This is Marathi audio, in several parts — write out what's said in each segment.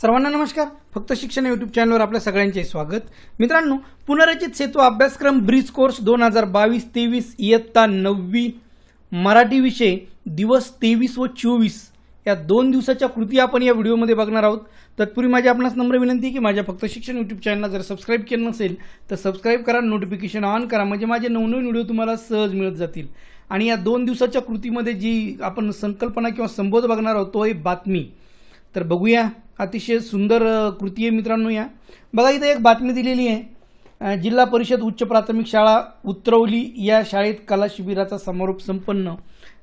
सर्वांना नमस्कार फक्त शिक्षण युट्यूब चॅनलवर आपल्या सगळ्यांचे स्वागत मित्रांनो पुनर्रचित सेतू अभ्यासक्रम ब्रिज कोर्स दोन हजार बावीस तेवीस इयत्ता नववी मराठी विषय दिवस तेवीस व चोवीस या दोन दिवसाच्या कृती आपण या व्हिडिओमध्ये बघणार आहोत तत्पूर्वी माझी आपणास नम्र विनंती की माझ्या फक्त शिक्षण युट्यूब चॅनलला जर सबस्क्राईब केलं नसेल तर सबस्क्राईब करा नोटिफिकेशन ऑन करा म्हणजे माझे नवनवीन व्हिडिओ तुम्हाला सहज मिळत जातील आणि या दोन दिवसाच्या कृतीमध्ये जी आपण संकल्पना किंवा संबोध बघणार आहोत तो आहे बातमी तर बघूया अतिशय सुंदर कृती आहे मित्रांनो या बघा इथं एक बातमी दिलेली आहे जिल्हा परिषद उच्च प्राथमिक शाळा उतरवली या शाळेत कला शिबिराचा समारोप संपन्न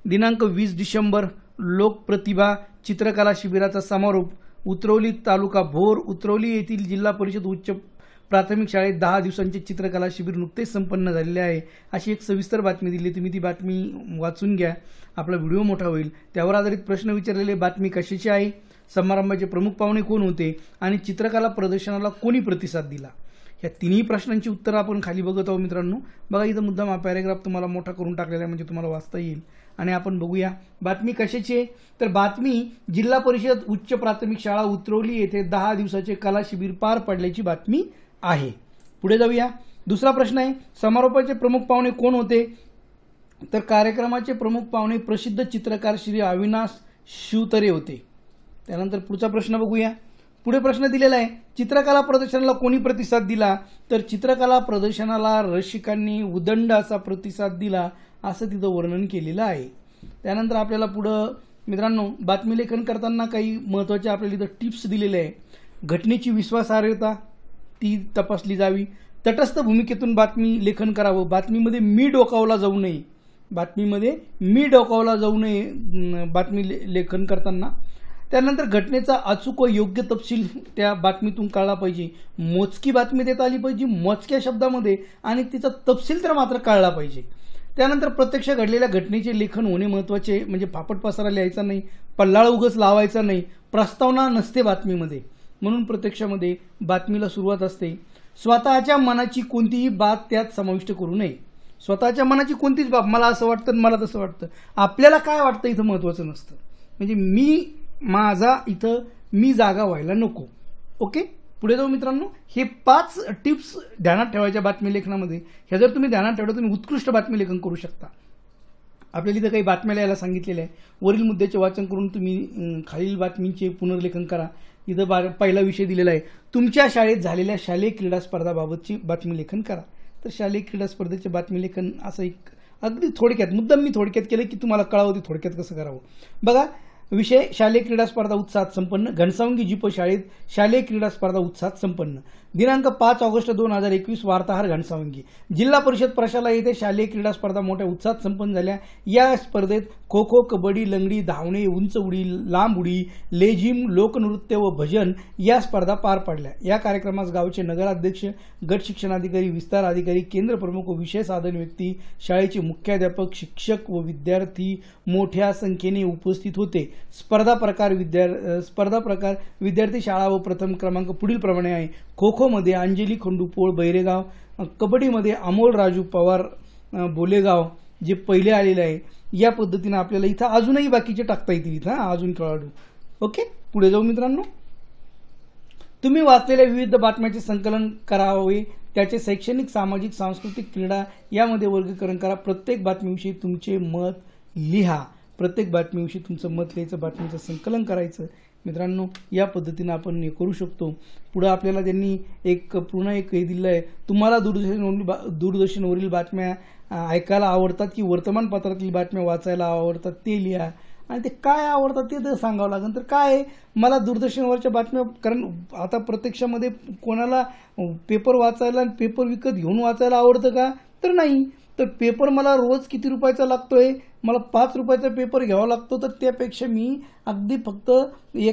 दिनांक वीस डिसेंबर लोकप्रतिभा चित्रकला शिबिराचा समारोप उतरवली तालुका भोर उतरवली येथील जिल्हा परिषद उच्च प्राथमिक शाळेत दहा दिवसांचे चित्रकला शिबिर नुकतेच संपन्न झालेले आहे अशी एक सविस्तर बातमी दिली तुम्ही ती बातमी वाचून घ्या आपला व्हिडिओ मोठा होईल त्यावर आधारित प्रश्न विचारलेले बातमी कशाची आहे समारंभाचे प्रमुख पाहुणे कोण होते आणि चित्रकला प्रदर्शनाला कोणी प्रतिसाद दिला या तिन्ही प्रश्नांची उत्तरं आपण खाली बघत आहोत मित्रांनो बघा इथं मुद्दाम हा पॅरेग्राफ तुम्हाला मोठा करून टाकलेला आहे म्हणजे तुम्हाला वाचता येईल आणि आपण बघूया बातमी कशाची आहे तर बातमी जिल्हा परिषद उच्च प्राथमिक शाळा उतरवली येथे दहा दिवसाचे कला शिबिर पार पडल्याची बातमी आहे पुढे जाऊया दुसरा प्रश्न आहे समारोपाचे प्रमुख पाहुणे कोण होते तर कार्यक्रमाचे प्रमुख पाहुणे प्रसिद्ध चित्रकार श्री अविनाश शिवतरे होते त्यानंतर पुढचा प्रश्न बघूया पुढे प्रश्न दिलेला आहे चित्रकला प्रदर्शनाला कोणी प्रतिसाद दिला तर चित्रकला प्रदर्शनाला रसिकांनी उदंड असा प्रतिसाद दिला असं तिथं वर्णन केलेलं आहे त्यानंतर आपल्याला पुढं मित्रांनो बातमी लेखन करताना काही महत्त्वाचे आपल्याला इथं टिप्स दिलेले आहे घटनेची विश्वासार्हता ती तपासली जावी तटस्थ भूमिकेतून बातमी लेखन करावं बातमीमध्ये मी डोकावला जाऊ नये बातमीमध्ये मी डोकावला जाऊ नये बातमी लेखन करताना त्यानंतर घटनेचा अचूक व योग्य तपशील त्या बातमीतून कळला पाहिजे मोजकी बातमी देता आली पाहिजे मोजक्या शब्दामध्ये आणि तिचा तपशील तर मात्र कळला पाहिजे त्यानंतर प्रत्यक्ष घडलेल्या घटनेचे लेखन होणे महत्त्वाचे म्हणजे फापट पसारा लिहायचा नाही पल्लाळ उगस लावायचा नाही प्रस्तावना नसते बातमीमध्ये म्हणून प्रत्यक्षामध्ये बातमीला सुरुवात असते स्वतःच्या मनाची कोणतीही बाब त्यात समाविष्ट करू नये स्वतःच्या मनाची कोणतीच बाब मला असं वाटतं मला तसं वाटतं आपल्याला काय वाटतं इथं महत्त्वाचं नसतं म्हणजे मी माझा इथं मी जागा व्हायला नको ओके पुढे जाऊ मित्रांनो हे पाच टिप्स ध्यानात ठेवायच्या बातमी लेखनामध्ये ह्या जर तुम्ही ध्यानात ठेवलं तुम्ही उत्कृष्ट बातमी लेखन करू शकता आपल्याला इथं काही बातम्या लिहायला सांगितलेल्या आहे वरील मुद्द्याचे वाचन करून तुम्ही खालील बातमींचे पुनर्लेखन करा इथं बा पहिला विषय दिलेला आहे तुमच्या शाळेत झालेल्या शालेय क्रीडा स्पर्धाबाबतची बातमी लेखन करा तर शालेय क्रीडा स्पर्धेचे बातमी लेखन असं एक अगदी थोडक्यात मुद्दाम मी थोडक्यात केलं की तुम्हाला कळावं ते थोडक्यात कसं करावं बघा विषय शालेय क्रीडा स्पर्धा उत्साहात संपन्न घनसावंगी जीप शाळेत शालेय क्रीडा स्पर्धा उत्साहात संपन्न दिनांक पाच ऑगस्ट दोन हजार एकवीस वार्ताहर घनसावंगी जिल्हा परिषद प्रशाला येथे शालेय क्रीडा स्पर्धा मोठ्या उत्साहात संपन्न झाल्या या स्पर्धेत खो खो कबड्डी लंगडी धावणे उंच उडी लांब उडी लेझिम लोकनृत्य व भजन या स्पर्धा पार पडल्या या कार्यक्रमास गावचे नगराध्यक्ष गट शिक्षणाधिकारी विस्तार अधिकारी केंद्र प्रमुख विषय साधन व्यक्ती शाळेचे मुख्याध्यापक शिक्षक व विद्यार्थी मोठ्या संख्येने उपस्थित होते स्पर्धा प्रकार विद्या स्पर्धा प्रकार विद्यार्थी शाळा व प्रथम क्रमांक पुढील प्रमाणे आहे खो खो मध्ये अंजली खंडू पोळ बैरेगाव कबड्डीमध्ये अमोल राजू पवार बोलेगाव जे पहिले आलेले आहे या पद्धतीने आपल्याला इथं अजूनही बाकीचे टाकता येतील इथं अजून खेळाडू ओके पुढे जाऊ मित्रांनो तुम्ही वाचलेल्या विविध बातम्यांचे संकलन करावे त्याचे शैक्षणिक सामाजिक सांस्कृतिक क्रीडा यामध्ये वर्गीकरण करा प्रत्येक बातमीविषयी तुमचे मत लिहा प्रत्येक बातमीविषयी तुमचं मत लिहायचं बातमीचं संकलन करायचं मित्रांनो या पद्धतीनं आपण हे करू शकतो पुढं आपल्याला त्यांनी एक पूर्ण एक हे दिलं आहे तुम्हाला दूरदर्शन दूरदर्शनवरील बातम्या ऐकायला आवडतात की वर्तमानपत्रातील बातम्या वाचायला आवडतात ते लिहा आणि ते काय आवडतात ते तर सांगावं लागेल तर काय मला दूरदर्शनवरच्या बातम्या कारण आता प्रत्यक्षामध्ये कोणाला पेपर वाचायला आणि पेपर विकत घेऊन वाचायला आवडतं का तर नाही तर पेपर मला रोज किती रुपयाचा लागतोय मला पाच रुपयाचा पेपर घ्यावा लागतो तर त्यापेक्षा मी अगदी फक्त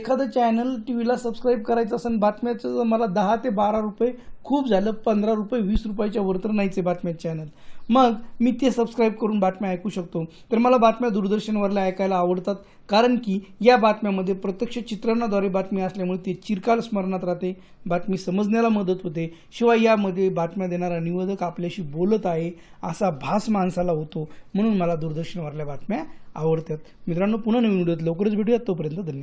एखादं चॅनल टी व्हीला सबस्क्राईब करायचं असेल बातम्याचं मला दहा ते बारा रुपये खूप झालं पंधरा रुपये वीस रुपयाच्या वर तर नाहीचे बातम्या चॅनल मग मी ते सबस्क्राईब करून बातम्या ऐकू शकतो तर मला बातम्या दूरदर्शनवरल्या ऐकायला आवडतात कारण की या बातम्यामध्ये प्रत्यक्ष चित्रणाद्वारे बातमी असल्यामुळे ते चिरकाल स्मरणात राहते बातमी समजण्याला मदत होते शिवाय यामध्ये बातम्या देणारा निवेदक आपल्याशी बोलत आहे असा भास माणसाला होतो म्हणून मला दूरदर्शनवरल्या बातम्या आवडतात मित्रांनो पुन्हा नवीन व्हिडिओत लवकरच भेटूयात तोपर्यंत धन्यवाद